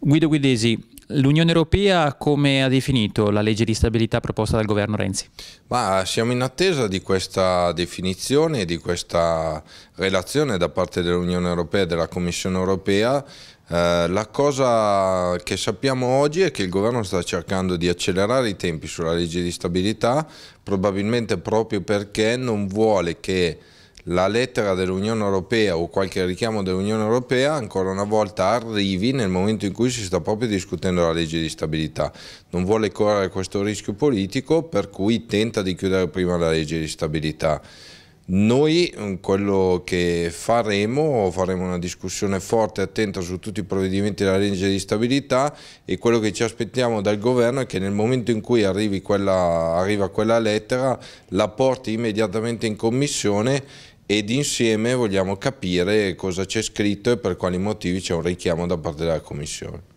Guido Guidesi, l'Unione Europea come ha definito la legge di stabilità proposta dal governo Renzi? Ma siamo in attesa di questa definizione, e di questa relazione da parte dell'Unione Europea e della Commissione Europea. Eh, la cosa che sappiamo oggi è che il governo sta cercando di accelerare i tempi sulla legge di stabilità, probabilmente proprio perché non vuole che la lettera dell'Unione Europea o qualche richiamo dell'Unione Europea ancora una volta arrivi nel momento in cui si sta proprio discutendo la legge di stabilità. Non vuole correre questo rischio politico per cui tenta di chiudere prima la legge di stabilità. Noi mm, quello che faremo, faremo una discussione forte e attenta su tutti i provvedimenti della legge di stabilità e quello che ci aspettiamo dal governo è che nel momento in cui quella, arriva quella lettera la porti immediatamente in commissione ed insieme vogliamo capire cosa c'è scritto e per quali motivi c'è un richiamo da parte della Commissione.